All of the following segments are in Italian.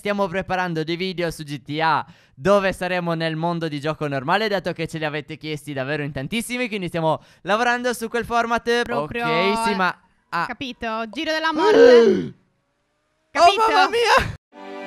stiamo preparando dei video su GTA dove saremo nel mondo di gioco normale, dato che ce li avete chiesti davvero in tantissimi, quindi stiamo lavorando su quel format proprio. Ok, sì, ma... Ah. Capito? Giro della morte. Capito? Oh mamma mia!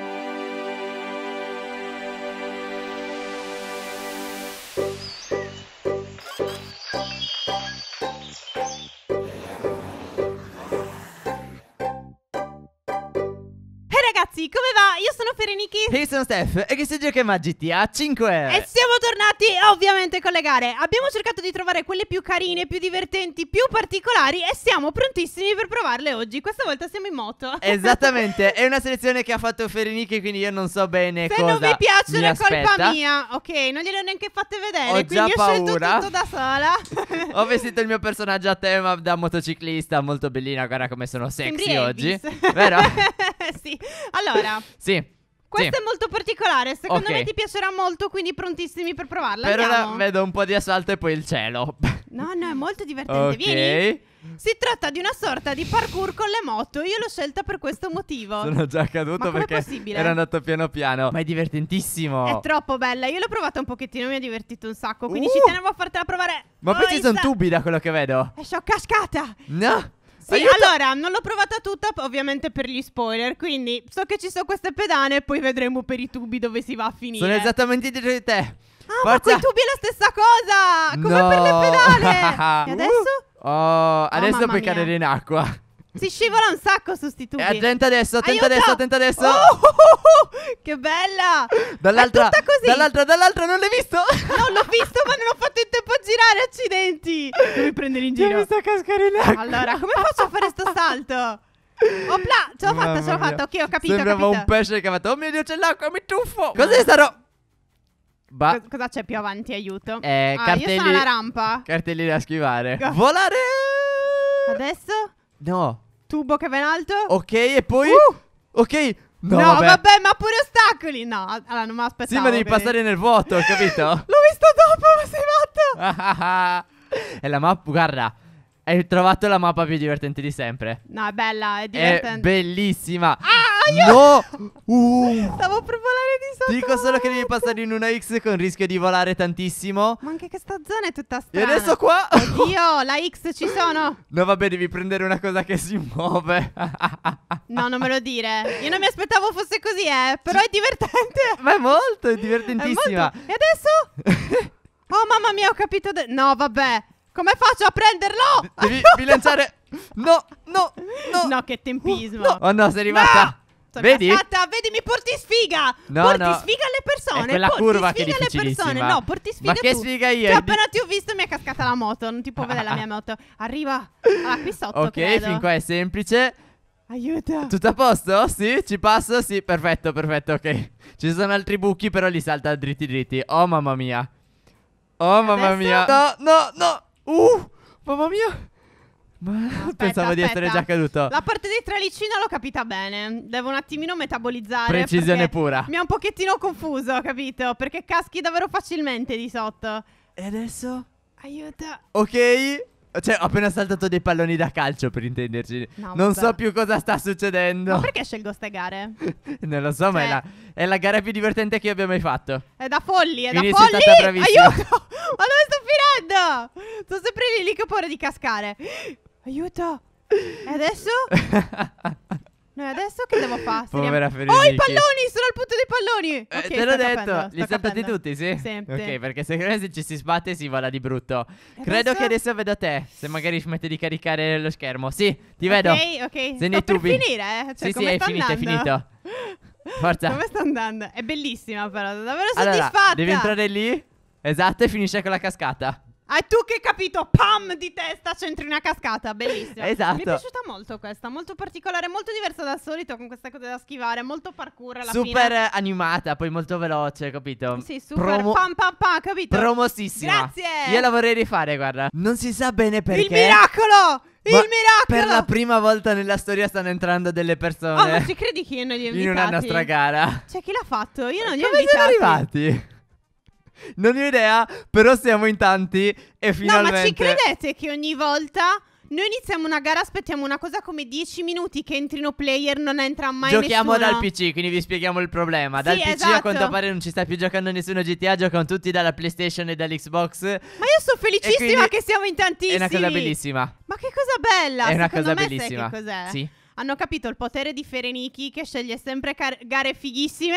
ragazzi, come va? Io sono Fereniki E io sono Steph e che si gioca a GTA 5 E siamo tornati ovviamente con le gare Abbiamo cercato di trovare quelle più carine, più divertenti, più particolari E siamo prontissimi per provarle oggi Questa volta siamo in moto Esattamente, è una selezione che ha fatto Fereniki Quindi io non so bene Se cosa non vi piace è colpa mia Ok, non gliel'ho neanche fatte vedere ho Quindi ho paura. scelto tutto da sola Ho vestito il mio personaggio a tema da motociclista Molto bellina, guarda come sono sexy oggi Vero? sì. Allora allora. sì. Questo sì. è molto particolare, secondo okay. me ti piacerà molto, quindi prontissimi per provarla. Per ora vedo un po' di assalto e poi il cielo. no, no, è molto divertente, okay. vieni. Si tratta di una sorta di parkour con le moto. Io l'ho scelta per questo motivo. Sono già caduto perché era andato piano piano. Ma è divertentissimo. È troppo bella. Io l'ho provata un pochettino, mi ha divertito un sacco. Quindi uh! ci tenevo a fartela provare. Ma poi ci sono tubi da quello che vedo. È scioccascata. No. Sì, Aiuto! allora, non l'ho provata tutta ovviamente per gli spoiler, quindi so che ci sono queste pedane e poi vedremo per i tubi dove si va a finire. Sono esattamente dietro di te. Ah, Forza. ma con i tubi è la stessa cosa, come no. per le pedane. e adesso? Uh. Oh, oh, adesso oh, puoi mia. cadere in acqua. Si scivola un sacco su sti tubi. Eh, attenta adesso, attenta adesso, attenta adesso. Oh, oh, oh, che bella! Dall'altra, dall'altra, dall'altra, non l'hai visto? Non l'ho visto, ma non ho fatto in tempo a girare, accidenti. Devi prendere in giro. Io mi sta cascare l'acqua. Allora, come faccio a fare sto salto? Opla, ce l'ho fatta, ce l'ho fatta. Ok, ho capito. Sembrava ho capito. un pesce che ha fatto. Oh mio dio, c'è l'acqua, mi tuffo. Cos'è sarò? roba? Ba- cosa c'è più avanti? Aiuto. Eh, ah, cartelli, io sono alla rampa. Cartellini da schivare. Go. Volare! Adesso? No. Tubo che va in alto. Ok, e poi... Uh! Ok, No, no vabbè. vabbè. ma pure ostacoli. No, allora non mi aspettavo. Sì, ma devi quindi. passare nel vuoto, ho capito? L'ho visto dopo, ma sei matto. è la mappa, guarda. Hai trovato la mappa più divertente di sempre. No, è bella, è divertente. È bellissima. Ah! No! Uh. Stavo per volare di sotto. dico solo che devi passare in una X con rischio di volare tantissimo. Ma anche questa zona è tutta strana. E adesso qua. Oddio, la X ci sono. No, vabbè, devi prendere una cosa che si muove. no, non me lo dire. Io non mi aspettavo fosse così, eh. Però è divertente. Ma è molto, è divertentissima. È molto. E adesso? oh, mamma mia, ho capito. No, vabbè. Come faccio a prenderlo? Devi bilanciare. No, no, no. No, che tempismo. Oh no, sei rimasta. No! esatto. Vedi? Stata, vedi, mi porti sfiga. No, porti no. sfiga alle persone. È quella porti curva sfiga che è alle persone. No, porti sfiga Ma tu. che sfiga io? Cioè, appena ti ho visto mi è cascata la moto. Non ti può vedere la mia moto. Arriva. Ah, qui sotto. Ok, credo. fin qua è semplice. aiuta Tutto a posto? Sì, ci passo? Sì, perfetto, perfetto, ok. Ci sono altri buchi, però li salta dritti dritti. Oh, mamma mia. Oh, mamma Adesso... mia. No, no, no. Uh, mamma mia. Aspetta, Pensavo aspetta. di essere già caduto. La parte dei tralicina l'ho capita bene. Devo un attimino metabolizzare. Precisione pura. Mi ha un pochettino confuso, capito? Perché caschi davvero facilmente di sotto. E adesso? Aiuto. Ok. Cioè, ho appena saltato dei palloni da calcio, per intenderci. No, non vabbè. so più cosa sta succedendo. Ma perché scelgo ste gare? non lo so, cioè... ma è cioè la, è la, gara più divertente che io abbia mai fatto. È da folli, è Quindi da folli. Aiuto! ma dove sto finendo? Sono sempre lì, lì che ho paura di cascare aiuto. E adesso? Noi adesso che devo fare? Povera Federica. Oh, i palloni! Sono al punto dei palloni! Eh, okay, eh, te l'ho detto, capendo, li saltate tutti, sì? Sempre. Ok, perché secondo me se ci si sbatte si va là di brutto. E Credo adesso? che adesso vedo te, se magari smetti di caricare lo schermo. Sì, ti vedo. Ok, ok. Se ne per tubi. finire, eh. Cioè, sì, sì, è finito, è finito. Forza. Come sta andando? È bellissima però, davvero allora, devi entrare lì. Esatto, e finisce con la cascata. E tu che hai capito, pam di testa c'entri una cascata, bellissima. esatto. Mi è esatto. piaciuta molto questa, molto particolare, molto diversa dal solito con queste cose da schivare, molto parkour alla super fine. animata, poi molto veloce, capito? Sì, super Promo- pam pam pam, capito? Promossissima. Grazie. Io la vorrei rifare, guarda. Non si sa bene perché. Il miracolo! Ma il miracolo! Per la prima volta nella storia stanno entrando delle persone. Oh, ma ci credi che io non li ho invitati? In una nostra gara. Cioè, chi l'ha fatto? Io non li ho invitati. Come sono arrivati? Non ho idea, però siamo in tanti e finalmente... No, ma ci credete che ogni volta... Noi iniziamo una gara, aspettiamo una cosa come 10 minuti che entrino player, non entra mai Giochiamo nessuno. dal PC, quindi vi spieghiamo il problema. Dal sì, PC esatto. a quanto pare non ci sta più giocando nessuno GTA, giocano tutti dalla PlayStation e dall'Xbox. Ma io sono felicissima che siamo in tantissimi. È una cosa bellissima. Ma che cosa bella! È una Secondo cosa bellissima. Sai che cos'è? Sì. Hanno capito il potere di Fereniki che sceglie sempre car- gare fighissime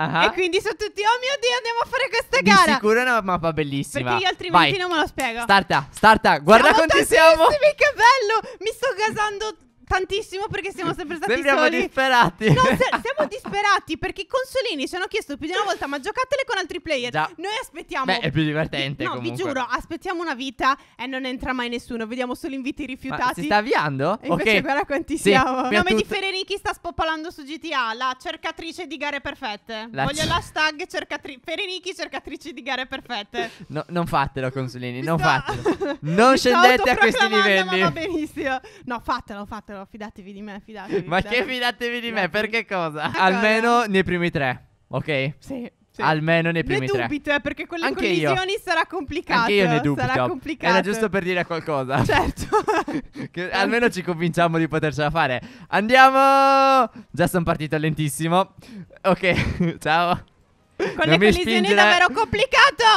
Uh-huh. E quindi sono tutti, oh mio Dio, andiamo a fare questa Di gara. sicuro è una mappa bellissima. Perché io altrimenti Vai. non me lo spiego. Starta, starta, guarda siamo quanti siamo. Che bello, mi sto gasando tantissimo perché siamo sempre stati sempre soli. disperati. No, se- siamo disperati perché i consolini ci hanno chiesto più di una volta: ma giocatele con altri player. Già. Noi aspettiamo. Beh, è più divertente. No, comunque. vi giuro, aspettiamo una vita e non entra mai nessuno. Vediamo solo inviti rifiutati. Ma si sta avviando? E invece, okay. guarda quanti sì, siamo. Il nome tutto. di Ferenichi sta spopolando su GTA, la cercatrice di gare perfette. La Voglio c- l'hashtag cercatri- Federichi, cercatrice di gare perfette. No, non fatelo, consolini, non fatelo. Non scendete a questi livelli. Ma va benissimo. No, fatelo, fatelo però fidatevi di me, fidatevi. Ma fidatevi. che fidatevi di me? Perché cosa? Almeno nei primi tre, ok? Sì. Sì. Almeno nei primi ne tre. dubito, eh, perché con le Anche collisioni io. sarà complicato. Anche io ne eh, dubito. Sarà complicato. Era giusto per dire qualcosa. Certo. che almeno ci convinciamo di potercela fare. Andiamo! Già sono partito lentissimo. Ok, ciao con non le collisioni è davvero complicato.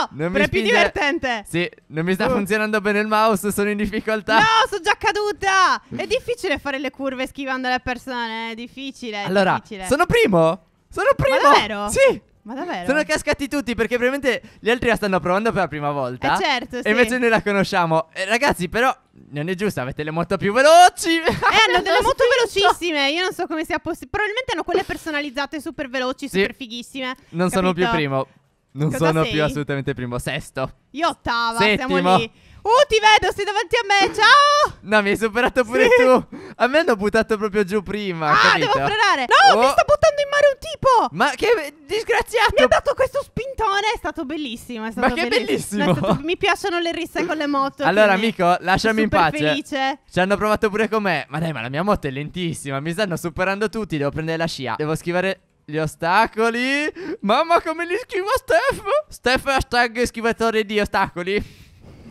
Non mi è più divertente. Sì, non mi sta uh. funzionando bene il mouse, sono in difficoltà. No, sono già caduta. È difficile fare le curve schivando le persone. È difficile. Allora, difficile. sono primo. Sono primo. Ma davvero? Sì. Ma davvero? Sono cascati tutti perché probabilmente gli altri la stanno provando per la prima volta. Eh certo, sì. E invece noi la conosciamo. Eh, ragazzi, però non è giusto, avete le moto più veloci. Eh, hanno delle moto velocissime. Io non so come sia possibile. Probabilmente hanno quelle personalizzate super veloci, sì. super fighissime. Non capito? sono più primo. Non Cosa sono sei? più assolutamente primo, sesto. Io ottava, Settimo. siamo lì. Uh, ti vedo, sei davanti a me, ciao! No, mi hai superato pure sì. tu. A me hanno buttato proprio giù prima. Ah, capito? devo frenare. No, oh. mi sta buttando in mare un tipo. Ma che disgraziato. Mi ha dato questo spintone, è stato bellissimo. È stato Ma che bellissimo. bellissimo. Stato... Mi piacciono le risse con le moto. Allora, amico, lasciami in pace. felice. Ci hanno provato pure con me. Ma dai, ma la mia moto è lentissima. Mi stanno superando tutti. Devo prendere la scia. Devo schivare gli ostacoli Mamma come li schiva Steph Steph hashtag schivatore di ostacoli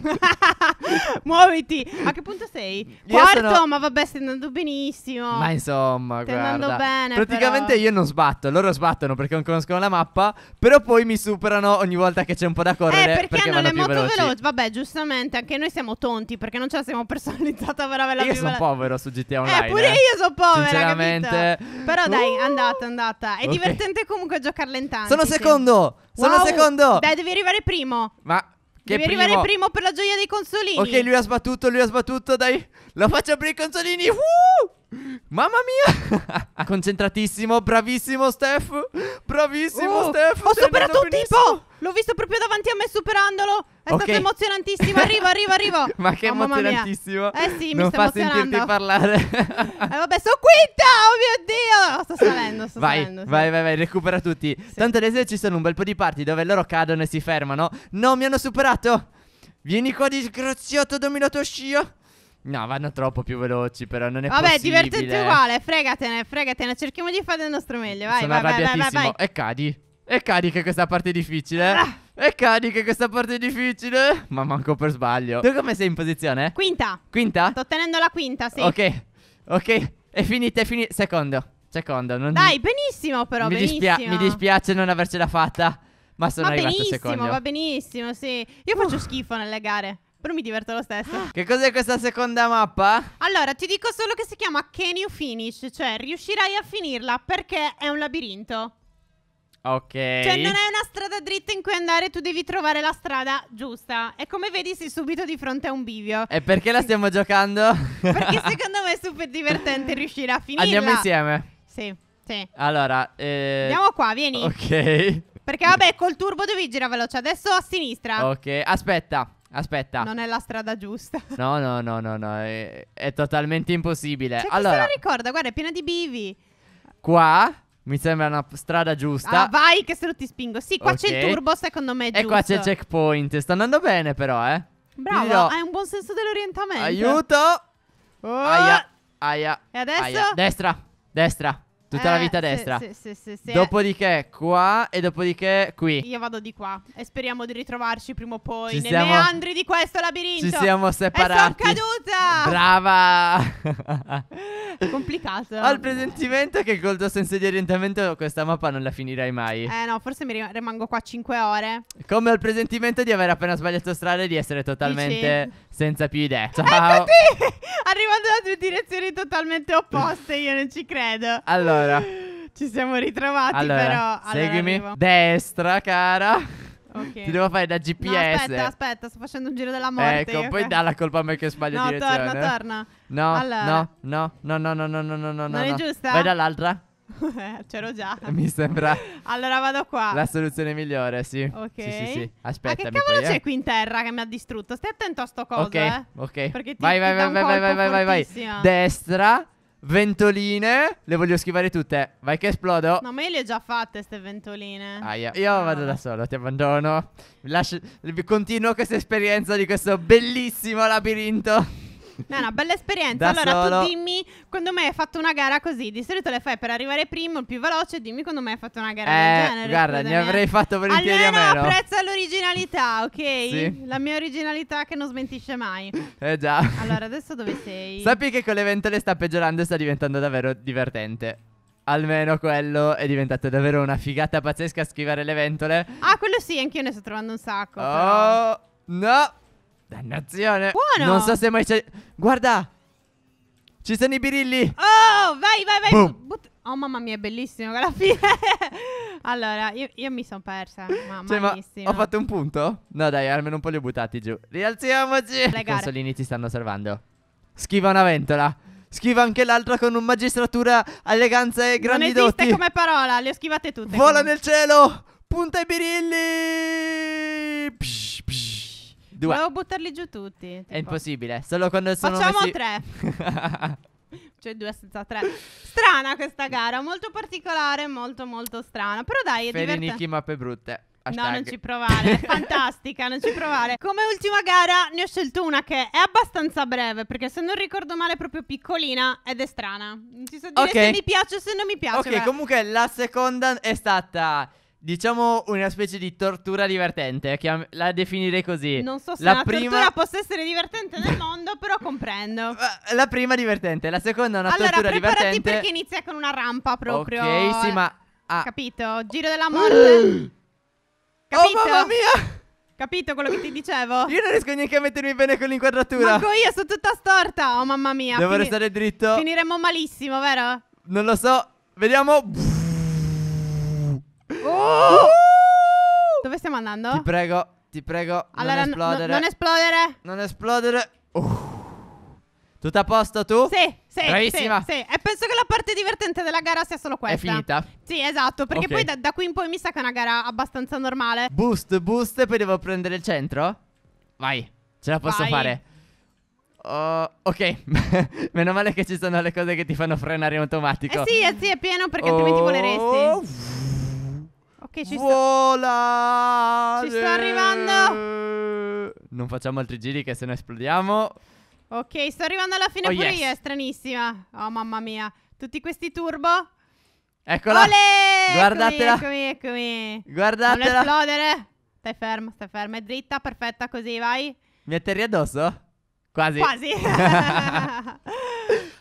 Muoviti. A che punto sei? Quarto, sono- ma vabbè, stai andando benissimo. Ma insomma, Stai andando bene, Praticamente però. io non sbatto, loro sbattono perché non conoscono la mappa, però poi mi superano ogni volta che c'è un po' da eh, correre perché, hanno vanno le più moto veloci. veloci. Vabbè, giustamente, anche noi siamo tonti perché non ce la siamo personalizzata per avere la Io sono povero su GTA eh, Online. Eh, pure io sono povero. Sinceramente. Però dai, Uh, andata, andata. È ok. divertente comunque giocarla in tanti. Sono sì. secondo! Sono Wow, secondo! Dai, devi arrivare primo. Ma che Devi primo... arrivare primo per la gioia dei consolini. Ok, lui ha sbattuto, lui ha sbattuto, dai. Lo faccio per i consolini. Uh! Mamma mia! Concentratissimo, bravissimo Steph. Bravissimo uh, Steph. Ho superato un tipo. L'ho visto proprio davanti a me superandolo. È okay. stato emozionantissimo. Arrivo, arrivo, arrivo. Ma che oh, emozionantissimo. Eh sì, non mi sta emozionando. Non fa sentirti parlare. eh vabbè, sono quinta, oh mio Dio. sto salendo, sto vai, salendo. Sì. Vai, vai, vai, recupera tutti. Sì. Tanto adesso ci sono un bel po' di parti dove loro cadono e si fermano. No, mi hanno superato. Vieni qua, disgraziato, dominato scio. No, vanno troppo più veloci, però non è Vabbè, possibile. Vabbè, divertente uguale, fregatene, fregatene. Cerchiamo di fare del nostro meglio, vai, Sono vai, vai, vai, vai, E cadi. E carica questa parte difficile. Ah. E cadi questa parte difficile. Ma manco per sbaglio. Tu come sei in posizione? Quinta. Quinta? Sto tenendo la quinta, sì. Ok. Ok. È finita, è finita. Secondo. Secondo. Non... Dai, benissimo però, mi benissimo. Dispia mi dispiace non avercela fatta. Ma sono va arrivato secondo. Va benissimo, va benissimo, sì. Io uh. faccio schifo nelle gare. Però mi diverto lo stesso. Che cos'è questa seconda mappa? Allora, ti dico solo che si chiama Can You Finish, cioè riuscirai a finirla perché è un labirinto. Ok. Cioè, non è una strada dritta in cui andare, tu devi trovare la strada giusta. E come vedi, sei subito di fronte a un bivio. E perché la stiamo giocando? perché secondo me è super divertente riuscire a finire. Andiamo insieme. Sì, sì. Allora, eh... andiamo qua, vieni. Ok. Perché vabbè, col turbo devi girare veloce. Adesso a sinistra. Ok, aspetta. Aspetta. Non è la strada giusta. No, no, no, no, no. È, è totalmente impossibile. Cioè, allora. la ricorda, guarda, è piena di bivi. Qua. Mi sembra una strada giusta. Ah, vai, che se non ti spingo. Sì, qua okay. c'è il turbo, secondo me. È e giusto. qua c'è il checkpoint. Sta andando bene, però, eh. Bravo, dirò... hai un buon senso dell'orientamento. Aiuto. Oh. Aia, aia. E adesso? Aia. Destra, destra. Tutta eh, la vita a destra. Sì, sì, sì, sì. Dopodiché qua e dopodiché qui. Io vado di qua e speriamo di ritrovarci prima o poi. Ci nei siamo... meandri di questo labirinto. Ci siamo separati. E sono caduta. Brava. Complicato. Ho il presentimento che col tuo senso di orientamento questa mappa non la finirai mai. Eh no, forse mi rimango qua 5 ore. Come ho il presentimento di aver appena sbagliato strada e di essere totalmente Dici? senza più idee. Ciao. Eccoti! Arrivando da due direzioni totalmente opposte, io non ci credo. Allora. Ci siamo ritrovati allora, però. Allora, seguimi. Arrivo. Destra, cara. Okay. Ti devo fare da GPS. No, aspetta, aspetta, sto facendo un giro della ecco, morte. Ecco, okay. poi dà la colpa a me che sbaglio no, direzione. No, torna, torna. No, allora. no, no, no, no, no, no, no, no. Non no. è giusta? Vai dall'altra. Eh, c'ero già. Mi sembra. allora vado qua. La soluzione migliore, sì. Ok. Sì, sì, sì. Aspetta. Ah, Ma che cavolo poi, eh. c'è eh? qui in terra che mi ha distrutto? Stai attento a sto coso, Ok, eh. ok. Perché vai, vai, vai, vai, vai, vai, vai, vai. Destra. Ventoline, le voglio schivare tutte. Vai che esplodo. No, ma io le ho già fatte queste ventoline. Ah, io, io ah. vado da solo, ti abbandono. Lascio, continuo questa esperienza di questo bellissimo labirinto è una bella esperienza. allora solo. tu dimmi quando mai hai fatto una gara così. Di solito le fai per arrivare primo, il più veloce. Dimmi quando mai hai fatto una gara eh, del genere. Guarda, ne avrei eh. fatto volentieri Almeno a meno. apprezza l'originalità, ok? Sì. La mia originalità che non smentisce mai. Eh già. Allora, adesso dove sei? Sappi che con le ventole sta peggiorando e sta diventando davvero divertente. Almeno quello è diventato davvero una figata pazzesca scrivere le ventole. Ah, quello sì, anch'io ne sto trovando un sacco. Oh, però. no! Dannazione. Buono. Non so se mai c'è... Guarda. Ci sono i birilli. Oh, vai, vai, vai. But oh, mamma mia, è bellissimo alla fine. allora, io, io mi sono persa. Mamma cioè, ma ho fatto un punto? No, dai, almeno un po' li ho buttati giù. Rialziamoci. Le I consolini ci stanno salvando. Schiva una ventola. Schiva anche l'altra con un magistratura, eleganza e grandi doti. Non esiste come parola, le ho schivate tutte. Vola comunque. nel cielo. Punta i birilli. Psh, psh due. Volevo buttarli giù tutti. Tipo. È impossibile. Solo quando sono Facciamo messi... tre. cioè due senza tre. Strana questa gara, molto particolare, molto molto strana. Però dai, è divertente. Nicky mappe brutte. Hashtag. No, non ci provare, fantastica, non ci provare. Come ultima gara ne ho scelto una che è abbastanza breve, perché se non ricordo male è proprio piccolina ed è strana. Non ci so dire okay. se mi piace o se non mi piace. Ok, beh. comunque la seconda è stata Diciamo una specie di tortura divertente, chiam- la definirei così. Non so se la una prima... tortura possa essere divertente nel mondo, però comprendo. Eh, la prima divertente, la seconda è una allora, tortura divertente. Allora, preparati perché inizia con una rampa proprio. Ok, sì, ma... Ah. Capito? Giro della morte. Oh, Capito? Oh, mamma mia! Capito quello che ti dicevo? Io non riesco neanche a mettermi bene con l'inquadratura. Manco io, sono tutta storta. Oh, mamma mia. Devo Fini- restare dritto. Finiremmo malissimo, vero? Non lo so. Vediamo. Dove stiamo andando? Ti prego, ti prego. Allora, non esplodere. non esplodere. Non esplodere. Uh. Tutto a posto tu? Sì, sì. Bravissima. Sì, sì. E penso che la parte divertente della gara sia solo questa. È finita? Sì, esatto. Perché okay. poi da, da, qui in poi mi sa che è una gara abbastanza normale. Boost, boost. poi devo prendere il centro? Vai, ce la posso Vai. fare. Uh, ok, meno male che ci sono le cose che ti fanno frenare in automatico. Eh sì, eh sì, è pieno perché oh. altrimenti oh. voleresti. Ok, ci Volare. sto. Ci sto arrivando. Non facciamo altri giri che se no esplodiamo. Ok, sto arrivando alla fine oh, pure yes. io, è stranissima. Oh mamma mia. Tutti questi turbo. Eccola. Olè! Guardatela. Eccomi, eccomi. Guardatela. Non esplodere. Stai ferma, stai ferma. È dritta, perfetta, così vai. Mi atterri addosso? Quasi. Quasi.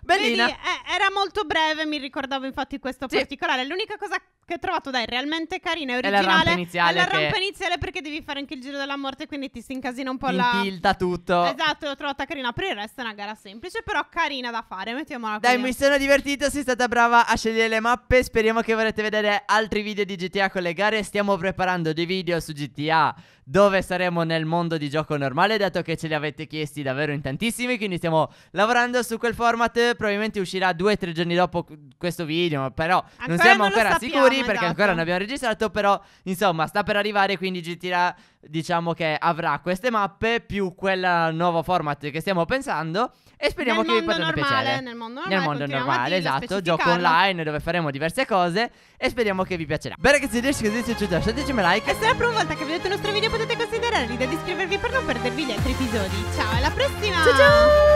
Bellina. Vedi, eh, era molto breve, mi ricordavo infatti questo sì. particolare. L'unica cosa che ho trovato, dai, realmente carina e originale. È la rampa iniziale. È la rampa che... iniziale perché devi fare anche il giro della morte, quindi ti si incasina un po' ti la. Tilta tutto. Esatto, l'ho trovata carina. Per il resto è una gara semplice, però carina da fare. Mettiamola così. Dai, mi sono divertita, sei stata brava a scegliere le mappe. Speriamo che vorrete vedere altri video di GTA con le gare. Stiamo preparando dei video su GTA dove saremo nel mondo di gioco normale, dato che ce li avete chiesti davvero in tantissimi, quindi stiamo lavorando su quel format, probabilmente uscirà due o tre giorni dopo questo video, però ancora non siamo non ancora sicuri, perché esatto. ancora non abbiamo registrato, però insomma sta per arrivare, quindi GTA diciamo che avrà queste mappe più quel nuovo format che stiamo pensando e speriamo nel che vi potranno piacere. Nel mondo normale, nel mondo normale esatto, gioco online dove faremo diverse cose e speriamo che vi piacerà. Bene, ragazzi, se riesci così se ci lasciateci un like. E se la prima volta che vedete il nostro video potete considerare di iscrivervi per non perdervi gli altri episodi. Ciao, alla prossima! Ciao ciao!